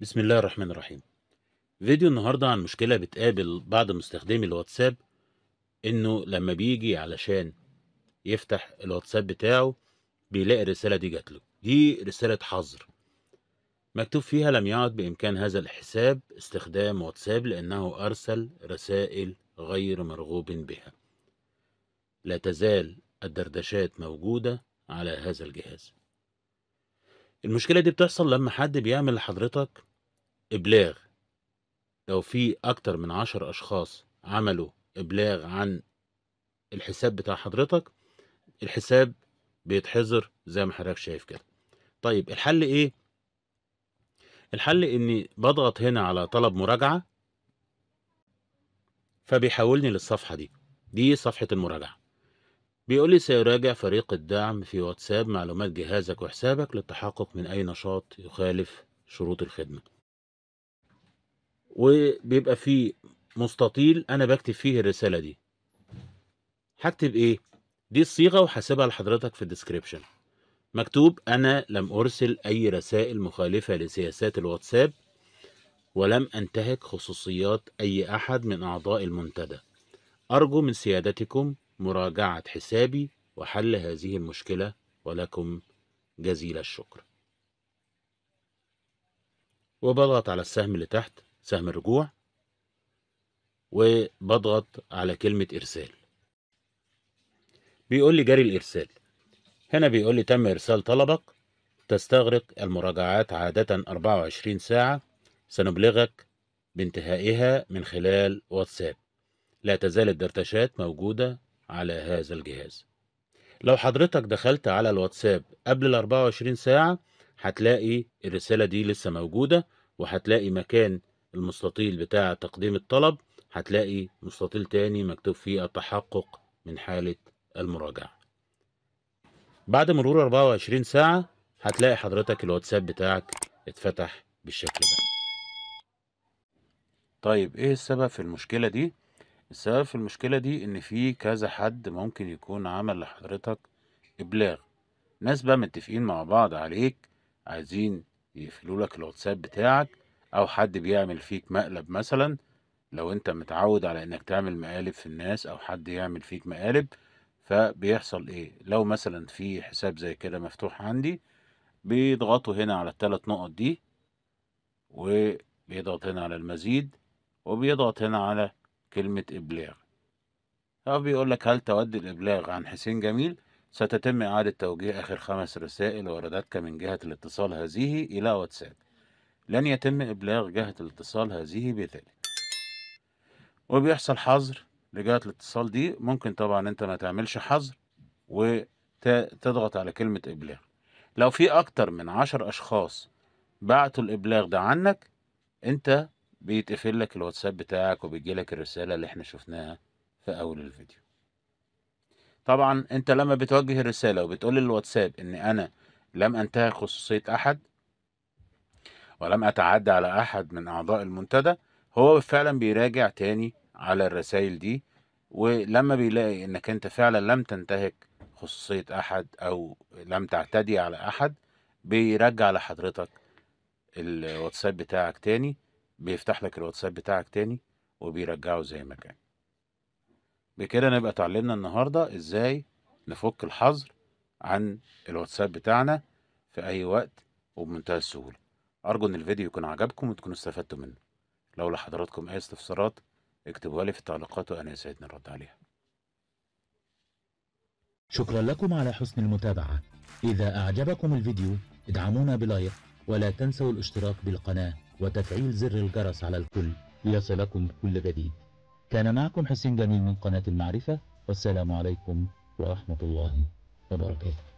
بسم الله الرحمن الرحيم فيديو النهاردة عن مشكلة بتقابل بعض مستخدمي الواتساب انه لما بيجي علشان يفتح الواتساب بتاعه بيلاقي الرسالة دي جات له دي رسالة حظر مكتوب فيها لم يعد بإمكان هذا الحساب استخدام واتساب لأنه أرسل رسائل غير مرغوب بها لا تزال الدردشات موجودة على هذا الجهاز المشكلة دي بتحصل لما حد بيعمل لحضرتك إبلاغ لو في أكتر من عشر أشخاص عملوا إبلاغ عن الحساب بتاع حضرتك الحساب بيتحظر زي ما حضرتك شايف كده طيب الحل إيه؟ الحل إني بضغط هنا على طلب مراجعة فبيحولني للصفحة دي دي صفحة المراجعة بيقول لي سيراجع فريق الدعم في واتساب معلومات جهازك وحسابك للتحقق من أي نشاط يخالف شروط الخدمة وبيبقى فيه مستطيل انا بكتب فيه الرساله دي هكتب ايه دي الصيغه وهسيبها لحضرتك في الديسكريبشن مكتوب انا لم ارسل اي رسائل مخالفه لسياسات الواتساب ولم انتهك خصوصيات اي احد من اعضاء المنتدى ارجو من سيادتكم مراجعه حسابي وحل هذه المشكله ولكم جزيل الشكر وبضغط على السهم اللي تحت سهم الرجوع وبضغط على كلمة إرسال بيقول لي جري الإرسال هنا بيقول لي تم إرسال طلبك تستغرق المراجعات عادة 24 ساعة سنبلغك بانتهائها من خلال واتساب لا تزال الدردشات موجودة على هذا الجهاز لو حضرتك دخلت على الواتساب قبل ال 24 ساعة هتلاقي الرسالة دي لسه موجودة وهتلاقي مكان المستطيل بتاع تقديم الطلب هتلاقي مستطيل تاني مكتوب فيه التحقق من حالة المراجعة بعد مرور 24 ساعة هتلاقي حضرتك الواتساب بتاعك اتفتح بالشكل ده طيب ايه السبب في المشكلة دي؟ السبب في المشكلة دي ان في كذا حد ممكن يكون عمل لحضرتك ابلاغ ناس بقى متفقين مع بعض عليك عايزين يقفلوا لك الواتساب بتاعك او حد بيعمل فيك مقلب مثلا لو انت متعود على انك تعمل مقالب في الناس او حد يعمل فيك مقالب فبيحصل ايه لو مثلا في حساب زي كده مفتوح عندي بيضغطوا هنا على الثلاث نقط دي وبيضغط هنا على المزيد وبيضغط هنا على كلمة إبلاغ بيقول لك هل تود الإبلاغ عن حسين جميل ستتم إعادة توجيه آخر خمس رسائل وردتك من جهة الاتصال هذه إلى واتساب لن يتم إبلاغ جهة الاتصال هذه بذلك وبيحصل حظر لجهة الاتصال دي ممكن طبعا أنت ما تعملش حظر وتضغط على كلمة إبلاغ لو في أكتر من عشر أشخاص بعتوا الإبلاغ ده عنك أنت بيتقفل لك الواتساب بتاعك وبيجيلك الرسالة اللي احنا شفناها في أول الفيديو طبعا انت لما بتوجه الرسالة وبتقول للواتساب ان انا لم أنتهي خصوصية احد ولم أتعدى على أحد من أعضاء المنتدى هو فعلا بيراجع تاني على الرسائل دي ولما بيلاقي إنك أنت فعلا لم تنتهك خصوصية أحد أو لم تعتدي على أحد بيرجع لحضرتك الواتساب بتاعك تاني بيفتح لك الواتساب بتاعك تاني وبيرجعه زي ما كان بكده نبقى اتعلمنا النهارده ازاي نفك الحظر عن الواتساب بتاعنا في اي وقت وبمنتهى السهوله أرجو إن الفيديو يكون عجبكم وتكونوا استفدتوا منه لو لحضراتكم أي استفسارات اكتبوها لي في التعليقات وأنا يسعدني الرد عليها شكرا لكم على حسن المتابعة إذا أعجبكم الفيديو ادعمونا بلايك ولا تنسوا الاشتراك بالقناة وتفعيل زر الجرس على الكل ليصلكم كل جديد كان معكم حسين جميل من قناة المعرفة والسلام عليكم ورحمة الله وبركاته